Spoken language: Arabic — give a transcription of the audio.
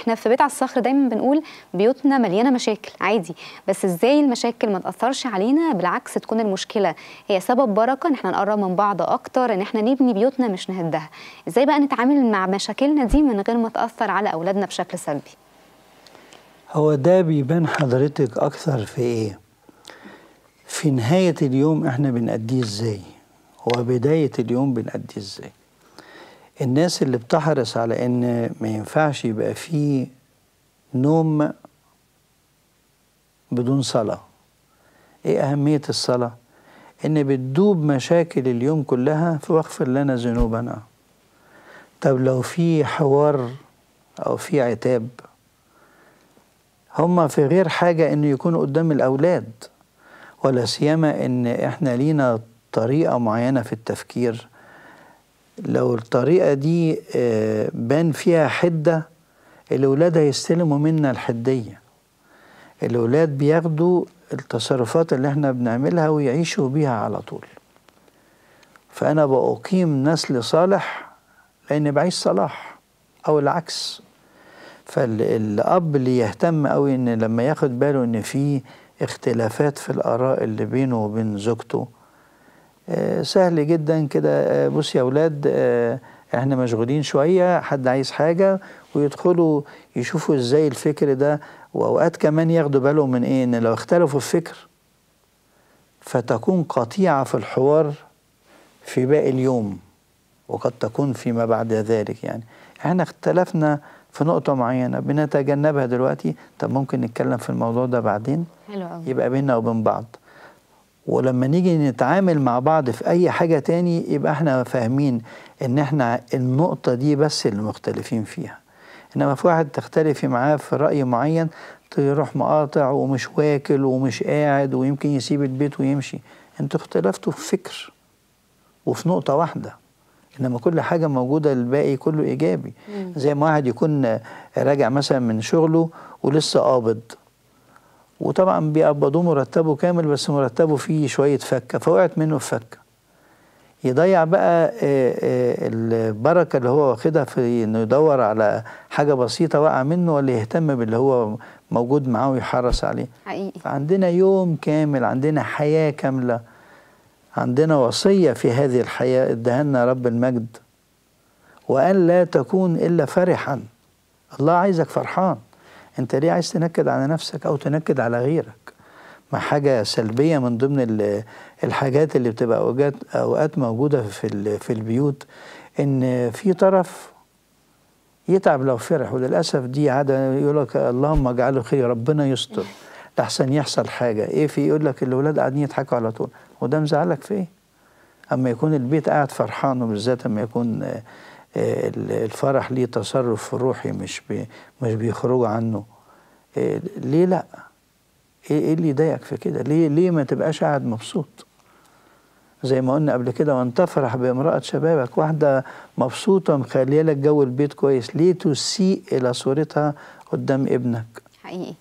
احنا في بيت على الصخر دايما بنقول بيوتنا مليانه مشاكل عادي بس ازاي المشاكل ما تاثرش علينا بالعكس تكون المشكله هي سبب بركه ان احنا نقرب من بعض اكتر ان احنا نبني بيوتنا مش نهدها ازاي بقى نتعامل مع مشاكلنا دي من غير ما تاثر على اولادنا بشكل سلبي هو ده بيبان حضرتك اكثر في ايه في نهايه اليوم احنا بنأديه ازاي وبدايه اليوم بنأديه ازاي الناس اللي بتحرص على ان ما ينفعش يبقى فيه نوم بدون صلاة ايه اهمية الصلاة ان بتدوب مشاكل اليوم كلها في واغفر لنا ذنوبنا طب لو في حوار او في عتاب هما في غير حاجة انه يكونوا قدام الاولاد ولا سيما ان احنا لينا طريقة معينة في التفكير لو الطريقة دي آه، بان فيها حدة الأولاد هيستلموا منا الحدية الأولاد بياخدوا التصرفات اللي احنا بنعملها ويعيشوا بيها على طول فأنا بأقيم نسل صالح لأن بعيش صلاح أو العكس فالأب اللي يهتم أوي إن لما ياخد باله إن في اختلافات في الآراء اللي بينه وبين زوجته آه، سهل جدا كده آه، بص يا اولاد آه، احنا مشغولين شويه حد عايز حاجه ويدخلوا يشوفوا ازاي الفكر ده واوقات كمان ياخدوا بالهم من ايه ان لو اختلفوا الفكر فتكون قطيعه في الحوار في باقي اليوم وقد تكون فيما بعد ذلك يعني احنا اختلفنا في نقطة معينة بنتجنبها دلوقتي طب ممكن نتكلم في الموضوع ده بعدين حلو يبقى بيننا وبين بعض ولما نيجي نتعامل مع بعض في أي حاجة تاني يبقى احنا فاهمين إن احنا النقطة دي بس اللي مختلفين فيها إنما في واحد تختلفي معاه في رأي معين تروح مقاطع ومش واكل ومش قاعد ويمكن يسيب البيت ويمشي انتوا اختلفتوا في فكر وفي نقطة واحدة انما كل حاجه موجوده الباقي كله ايجابي زي ما واحد يكون راجع مثلا من شغله ولسه قابض وطبعا بيقبضوه مرتبه كامل بس مرتبه فيه شويه فكه فوقعت منه الفكه يضيع بقى آه، آه، البركه اللي هو واخدها في انه يدور على حاجه بسيطه وقع منه ولا يهتم باللي هو موجود معاه ويحرص عليه حقيقي فعندنا يوم كامل عندنا حياه كامله عندنا وصيه في هذه الحياه ادهنا رب المجد وان لا تكون الا فرحا الله عايزك فرحان انت ليه عايز تنكد على نفسك او تنكد على غيرك ما حاجة سلبية من ضمن الحاجات اللي بتبقى أوقات موجودة في في البيوت إن في طرف يتعب لو فرح وللأسف دي عادة يقول لك اللهم اجعله خير ربنا يستر لحسن يحصل حاجة إيه في يقول لك الأولاد قاعدين يضحكوا على طول وده مزعلك في إيه؟ أما يكون البيت قاعد فرحان وبالذات أما يكون آه، الفرح ليه تصرف روحي مش بي مش بيخرج عنه آه، ليه لا إيه،, ايه اللي يضايقك في كده ليه ليه ما تبقاش قاعد مبسوط زي ما قلنا قبل كده وان تفرح بامرأة شبابك واحدة مبسوطة مخليه لك جو البيت كويس ليه تسيء إلى صورتها قدام ابنك حقيقي